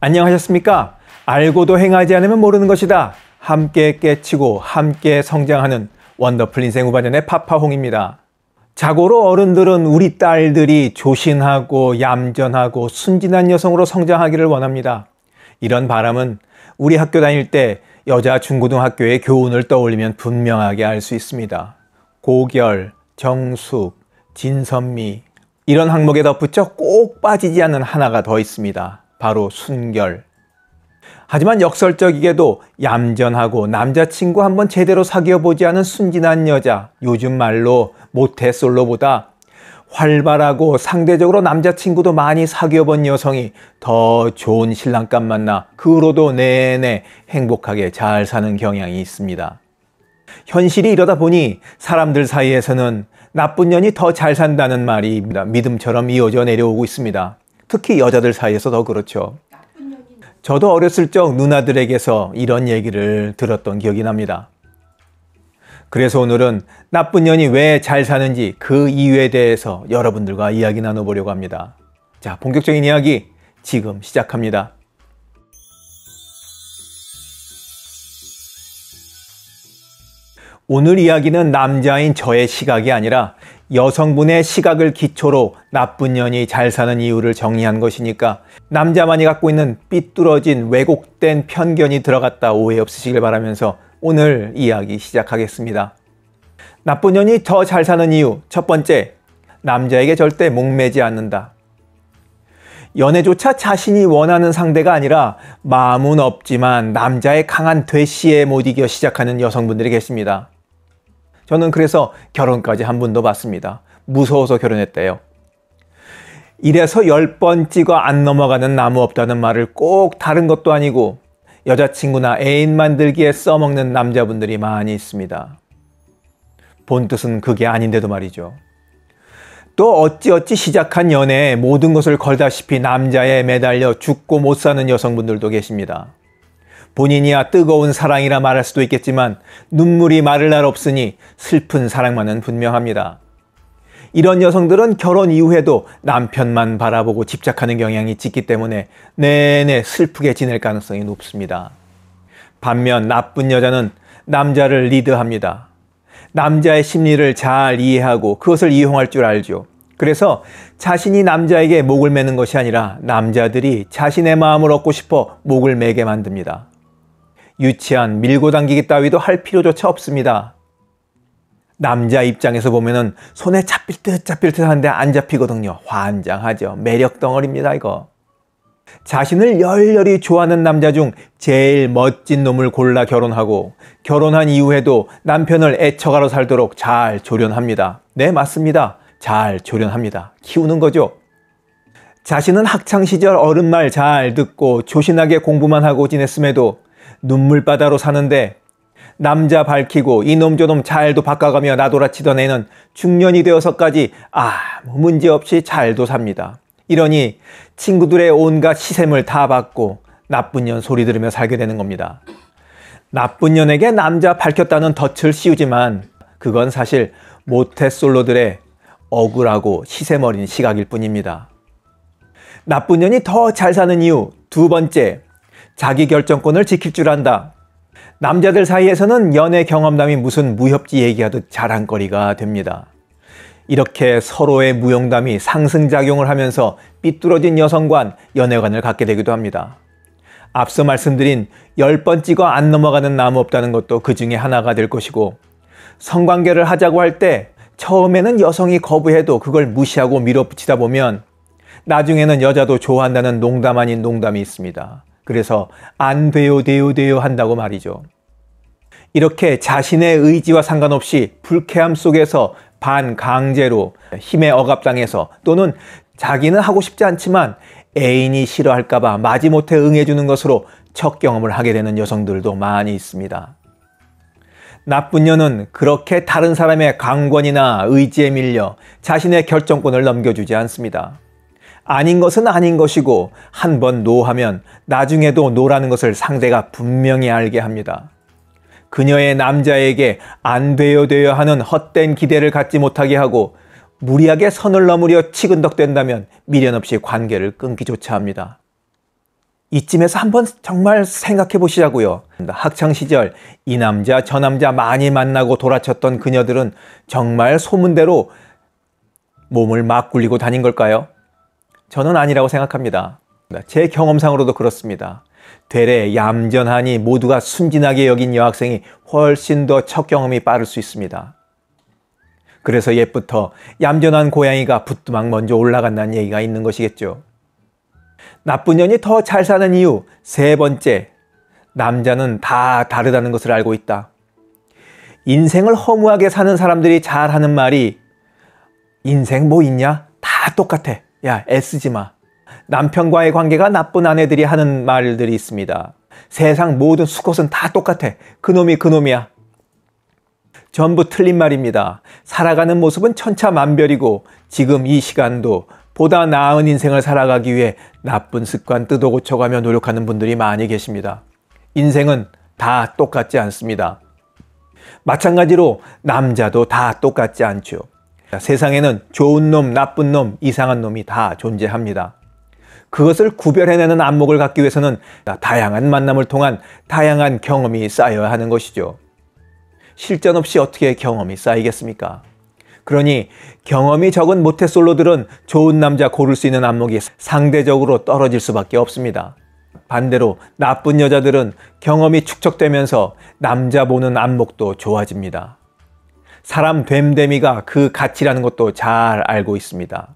안녕하셨습니까? 알고도 행하지 않으면 모르는 것이다. 함께 깨치고 함께 성장하는 원더풀 인생 후반전의 파파홍입니다. 자고로 어른들은 우리 딸들이 조신하고 얌전하고 순진한 여성으로 성장하기를 원합니다. 이런 바람은 우리 학교 다닐 때 여자 중고등학교의 교훈을 떠올리면 분명하게 알 수 있습니다. 고결, 정숙, 진선미 이런 항목에 덧붙여 꼭 빠지지 않는 하나가 더 있습니다. 바로 순결. 하지만 역설적이게도 얌전하고 남자친구 한번 제대로 사귀어보지 않은 순진한 여자, 요즘 말로 모태솔로보다 활발하고 상대적으로 남자친구도 많이 사귀어본 여성이 더 좋은 신랑감 만나 그 후로도 내내 행복하게 잘 사는 경향이 있습니다. 현실이 이러다 보니 사람들 사이에서는 나쁜 년이 더 잘 산다는 말이 믿음처럼 이어져 내려오고 있습니다. 특히 여자들 사이에서 더 그렇죠. 저도 어렸을 적 누나들에게서 이런 얘기를 들었던 기억이 납니다. 그래서 오늘은 나쁜 년이 왜 잘 사는지 그 이유에 대해서 여러분들과 이야기 나눠보려고 합니다. 자, 본격적인 이야기 지금 시작합니다. 오늘 이야기는 남자인 저의 시각이 아니라 여성분의 시각을 기초로 나쁜 년이 잘 사는 이유를 정리한 것이니까 남자만이 갖고 있는 삐뚤어진 왜곡된 편견이 들어갔다 오해 없으시길 바라면서 오늘 이야기 시작하겠습니다. 나쁜 년이 더 잘 사는 이유 첫 번째, 남자에게 절대 목매지 않는다. 연애조차 자신이 원하는 상대가 아니라 마음은 없지만 남자의 강한 되시에 못 이겨 시작하는 여성분들이 계십니다. 저는 그래서 결혼까지 한번도 봤습니다. 무서워서 결혼했대요. 이래서 열 번 찍어 안 넘어가는 나무 없다는 말을 꼭 다른 것도 아니고 여자친구나 애인 만들기에 써먹는 남자분들이 많이 있습니다. 본 뜻은 그게 아닌데도 말이죠. 또 어찌어찌 시작한 연애에 모든 것을 걸다시피 남자에 매달려 죽고 못 사는 여성분들도 계십니다. 본인이야 뜨거운 사랑이라 말할 수도 있겠지만 눈물이 마를 날 없으니 슬픈 사랑만은 분명합니다. 이런 여성들은 결혼 이후에도 남편만 바라보고 집착하는 경향이 짙기 때문에 내내 슬프게 지낼 가능성이 높습니다. 반면 나쁜 여자는 남자를 리드합니다. 남자의 심리를 잘 이해하고 그것을 이용할 줄 알죠. 그래서 자신이 남자에게 목을 매는 것이 아니라 남자들이 자신의 마음을 얻고 싶어 목을 매게 만듭니다. 유치한 밀고 당기기 따위도 할 필요조차 없습니다. 남자 입장에서 보면은 손에 잡힐 듯 잡힐 듯 하는데 안 잡히거든요. 환장하죠. 매력 덩어리입니다, 이거. 자신을 열렬히 좋아하는 남자 중 제일 멋진 놈을 골라 결혼하고 결혼한 이후에도 남편을 애처가로 살도록 잘 조련합니다. 네, 맞습니다. 잘 조련합니다. 키우는 거죠. 자신은 학창시절 어른말 잘 듣고 조신하게 공부만 하고 지냈음에도 눈물바다로 사는데 남자 밝히고 이놈 저놈 잘도 바꿔가며 나돌아치던 애는 중년이 되어서까지 아무 문제 없이 잘도 삽니다. 이러니 친구들의 온갖 시샘을 다 받고 나쁜 년 소리 들으며 살게 되는 겁니다. 나쁜 년에게 남자 밝혔다는 덫을 씌우지만 그건 사실 모태솔로들의 억울하고 시샘어린 시각일 뿐입니다. 나쁜 년이 더 잘 사는 이유 두 번째 자기 결정권을 지킬 줄 안다. 남자들 사이에서는 연애 경험담이 무슨 무협지 얘기하듯 자랑거리가 됩니다. 이렇게 서로의 무용담이 상승작용을 하면서 삐뚤어진 여성관, 연애관을 갖게 되기도 합니다. 앞서 말씀드린 10번 찍어 안 넘어가는 나무 없다는 것도 그 중에 하나가 될 것이고, 성관계를 하자고 할 때 처음에는 여성이 거부해도 그걸 무시하고 밀어붙이다 보면 나중에는 여자도 좋아한다는 농담 아닌 농담이 있습니다. 그래서 안 돼요, 돼요, 돼요 한다고 말이죠. 이렇게 자신의 의지와 상관없이 불쾌함 속에서 반강제로 힘에 억압당해서 또는 자기는 하고 싶지 않지만 애인이 싫어할까봐 마지못해 응해주는 것으로 첫 경험을 하게 되는 여성들도 많이 있습니다. 나쁜 년은 그렇게 다른 사람의 강권이나 의지에 밀려 자신의 결정권을 넘겨주지 않습니다. 아닌 것은 아닌 것이고 한 번 노하면 나중에도 노라는 것을 상대가 분명히 알게 합니다. 그녀의 남자에게 안 되어 되어 하는 헛된 기대를 갖지 못하게 하고 무리하게 선을 넘으려 치근덕된다면 미련 없이 관계를 끊기조차 합니다. 이쯤에서 한번 정말 생각해 보시자고요. 학창 시절 이 남자 저 남자 많이 만나고 돌아쳤던 그녀들은 정말 소문대로 몸을 막 굴리고 다닌 걸까요? 저는 아니라고 생각합니다. 네, 제 경험상으로도 그렇습니다. 되레 얌전하니 모두가 순진하게 여긴 여학생이 훨씬 더 첫 경험이 빠를 수 있습니다. 그래서 옛부터 얌전한 고양이가 부뚜막 먼저 올라간다는 얘기가 있는 것이겠죠. 나쁜 년이 더 잘 사는 이유 세 번째 남자는 다 다르다는 것을 알고 있다. 인생을 허무하게 사는 사람들이 잘하는 말이 인생 뭐 있냐? 다 똑같아. 야, 애쓰지 마. 남편과의 관계가 나쁜 아내들이 하는 말들이 있습니다. 세상 모든 수컷은 다 똑같아. 그놈이 그놈이야. 전부 틀린 말입니다. 살아가는 모습은 천차만별이고 지금 이 시간도 보다 나은 인생을 살아가기 위해 나쁜 습관 뜯어 고쳐가며 노력하는 분들이 많이 계십니다. 인생은 다 똑같지 않습니다. 마찬가지로 남자도 다 똑같지 않죠. 세상에는 좋은 놈, 나쁜 놈, 이상한 놈이 다 존재합니다. 그것을 구별해내는 안목을 갖기 위해서는 다양한 만남을 통한 다양한 경험이 쌓여야 하는 것이죠. 실전 없이 어떻게 경험이 쌓이겠습니까? 그러니 경험이 적은 모태솔로들은 좋은 남자 고를 수 있는 안목이 상대적으로 떨어질 수밖에 없습니다. 반대로 나쁜 여자들은 경험이 축적되면서 남자 보는 안목도 좋아집니다. 사람 됨됨이가 그 가치라는 것도 잘 알고 있습니다.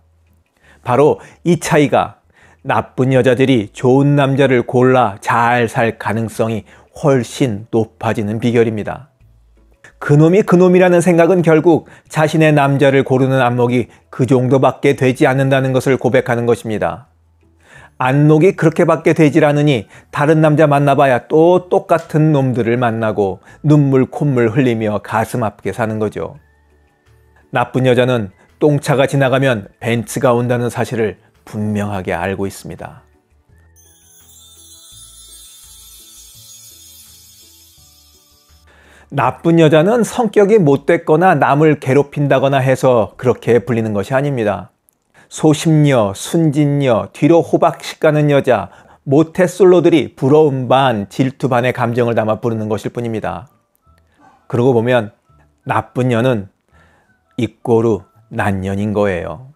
바로 이 차이가 나쁜 여자들이 좋은 남자를 골라 잘 살 가능성이 훨씬 높아지는 비결입니다. 그놈이 그놈이라는 생각은 결국 자신의 남자를 고르는 안목이 그 정도밖에 되지 않는다는 것을 고백하는 것입니다. 안목이 그렇게밖에 되질 않으니 다른 남자 만나봐야 또 똑같은 놈들을 만나고 눈물 콧물 흘리며 가슴 아프게 사는 거죠. 나쁜 여자는 똥차가 지나가면 벤츠가 온다는 사실을 분명하게 알고 있습니다. 나쁜 여자는 성격이 못됐거나 남을 괴롭힌다거나 해서 그렇게 불리는 것이 아닙니다. 소심녀, 순진녀, 뒤로 호박씩 가는 여자, 모태솔로들이 부러움 반, 질투 반의 감정을 담아 부르는 것일 뿐입니다. 그러고 보면 나쁜 년은 이꼬르 난년인 거예요.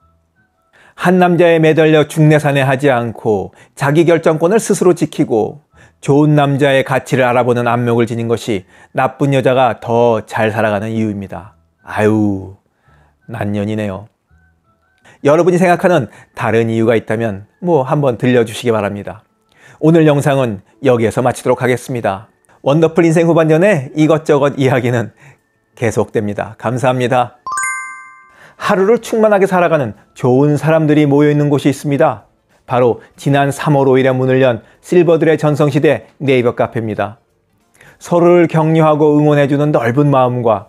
한 남자에 매달려 중내산에 하지 않고 자기 결정권을 스스로 지키고 좋은 남자의 가치를 알아보는 안목을 지닌 것이 나쁜 여자가 더 잘 살아가는 이유입니다. 아유, 난년이네요. 여러분이 생각하는 다른 이유가 있다면 뭐 한번 들려주시기 바랍니다. 오늘 영상은 여기에서 마치도록 하겠습니다. 원더풀 인생 후반전에 이것저것 이야기는 계속됩니다. 감사합니다. 하루를 충만하게 살아가는 좋은 사람들이 모여있는 곳이 있습니다. 바로 지난 3월 5일에 문을 연 실버들의 전성시대 네이버 카페입니다. 서로를 격려하고 응원해주는 넓은 마음과